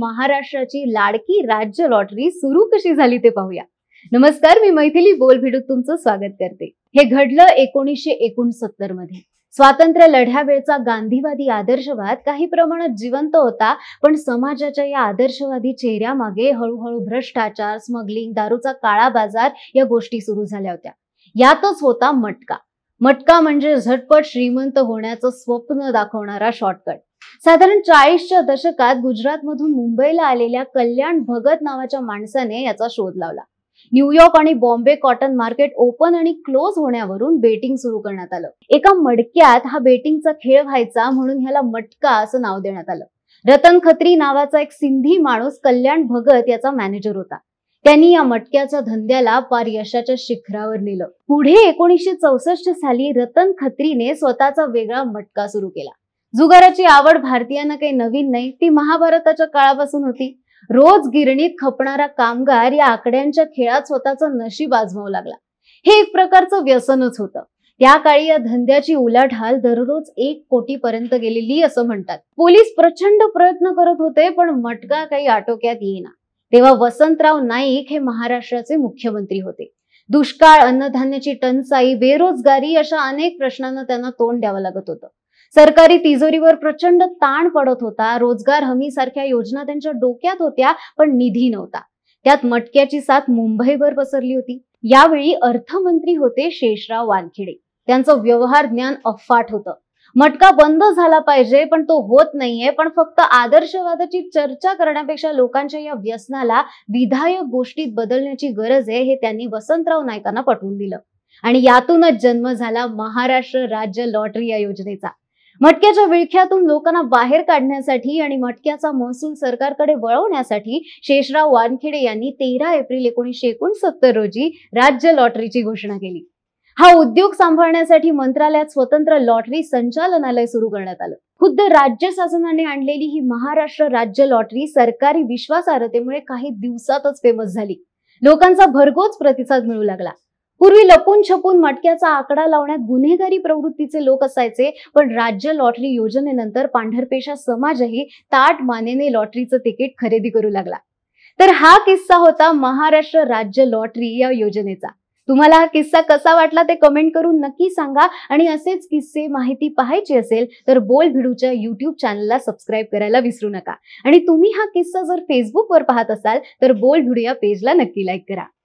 महाराष्ट्राची लाडकी राज्य लॉटरी सुरू कशी झाली ते पाहूया नमस्कार मी मैथिली बोलभिडूत तुमचं स्वागत करते हे घडलं एकोणीसशे एकोणसत्तर मध्ये स्वातंत्र्य लढ्यावेळचा गांधीवादी आदर्शवाद काही प्रमाणात जिवंत होता पण समाजाच्या या आदर्शवादी चेहऱ्यामागे हळूहळू भ्रष्टाचार स्मगलिंग दारूचा काळा बाजार या गोष्टी सुरू झाल्या होत्या यातच होता मटका मटका म्हणजे झटपट श्रीमंत होण्याचं स्वप्न दाखवणारा शॉर्टकट साधारण चाळीसच्या दशकात गुजरातमधून मुंबईला आलेल्या कल्याण भगत नावाच्या माणसाने याचा शोध लावला न्यूयॉर्क आणि बॉम्बे कॉटन मार्केट ओपन आणि क्लोज होण्यावरून बेटिंग सुरू करण्यात आलं एका मडक्यात हा बेटिंगचा खेळ व्हायचा म्हणून ह्याला मटका असं नाव देण्यात आलं रतन खत्री नावाचा एक सिंधी माणूस कल्याण भगत याचा मॅनेजर होता त्यांनी या मटक्याच्या धंद्याला पार यशाच्या शिखरावर नेलं पुढे एकोणीसशे चौसष्ट साली रतन खत्रीने स्वतःचा वेगळा मटका सुरू केला जुगाराची आवड भारतीयांना काही नवीन नाही ती महाभारताच्या काळापासून होती रोज गिरणीत खपणारा कामगार या आकड्यांच्या खेळात स्वतःचं नशीब आजमावू लागला हे एक प्रकारचं व्यसनच होतं त्या काळी या धंद्याची उलाढाल दररोज एक कोटी पर्यंत गेलेली असं म्हणतात पोलीस प्रचंड प्रयत्न करत होते पण मटका काही आटोक्यात येईना तेव्हा वसंतराव नाईक हे महाराष्ट्राचे मुख्यमंत्री होते दुष्काळ अन्नधान्याची टंचाई बेरोजगारी अशा अनेक प्रश्नांना त्यांना तोंड द्यावं लागत होतं सरकारी तिजोरीवर प्रचंड ताण पडत होता रोजगार हमी सारख्या योजना त्यांच्या डोक्यात होत्या पण निधी नव्हता त्यात मटक्याची साथ मुंबईवर पसरली होती यावेळी अर्थमंत्री होते शेषराव वानखेडे त्यांचं व्यवहार ज्ञान अफाट होतं मटका बंद झाला पाहिजे पण तो होत नाहीये पण फक्त आदर्शवादाची चर्चा करण्यापेक्षा लोकांच्या या व्यसनाला विधायक गोष्टीत बदलण्याची गरज आहे हे त्यांनी वसंतराव नायकांना पटवून दिलं आणि यातूनच जन्म झाला महाराष्ट्र राज्य लॉटरी या योजनेचा मटक्याच्या विळख्यातून लोकांना बाहेर काढण्यासाठी आणि मटक्याचा महसूल सरकारकडे वळवण्यासाठी शेषराव वानखेडे यांनी तेरा एप्रिल एकोणीसशे एकोणसत्तर रोजी राज्य लॉटरीची घोषणा केली हा उद्योग सांभाळण्यासाठी मंत्रालयात स्वतंत्र लॉटरी संचालनालय सुरू करण्यात आलं खुद्द राज्य शासनाने आणलेली ही महाराष्ट्र राज्य लॉटरी सरकारी विश्वासार्हतेमुळे काही दिवसातच फेमस झाली लोकांचा भरघोस प्रतिसाद मिळू लागला पूर्वी लपून छपून मटक्याचा आकडा लावण्यात गुन्हेगारी प्रवृत्तीचे लोक असायचे पण राज्य लॉटरी योजनेनंतर पांढरपेशा समाजही ताट मानेने लॉटरीचं तिकीट खरेदी करू लागला तर हा किस्सा होता महाराष्ट्र राज्य लॉटरी या योजनेचा तुम्हाला हा किस्सा कसा वाटला ते कमेंट करून नक्की सांगा आणि असेच किस्से माहिती पाहायची असेल तर बोल भिडूच्या युट्यूब चॅनलला सबस्क्राईब करायला विसरू नका आणि तुम्ही हा किस्सा जर फेसबुकवर पाहत असाल तर बोल भिडू या पेजला नक्की लाईक करा